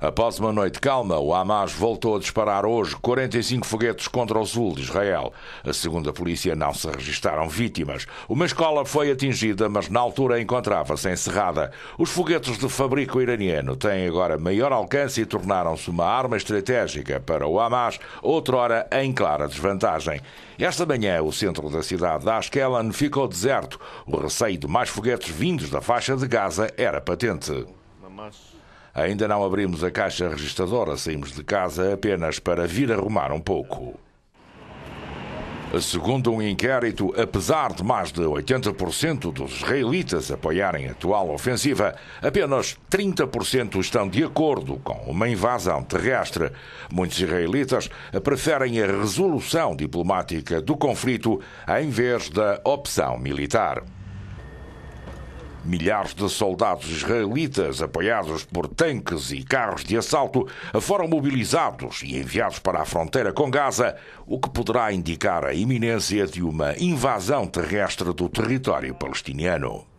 Após uma noite calma, o Hamas voltou a disparar hoje 45 foguetes contra o sul de Israel. A segunda polícia, não se registaram vítimas. Uma escola foi atingida, mas na altura encontrava-se encerrada. Os foguetes de fabrico iraniano têm agora maior alcance e tornaram-se uma arma estratégica para o Hamas, outrora em clara desvantagem. Esta manhã, o centro da cidade de Ashkelon ficou deserto. O receio de mais foguetes vindos da faixa de Gaza era patente. Ainda não abrimos a caixa registradora, saímos de casa apenas para vir arrumar um pouco. Segundo um inquérito, apesar de mais de 80% dos israelitas apoiarem a atual ofensiva, apenas 30% estão de acordo com uma invasão terrestre. Muitos israelitas preferem a resolução diplomática do conflito em vez da opção militar. Milhares de soldados israelitas, apoiados por tanques e carros de assalto, foram mobilizados e enviados para a fronteira com Gaza, o que poderá indicar a iminência de uma invasão terrestre do território palestiniano.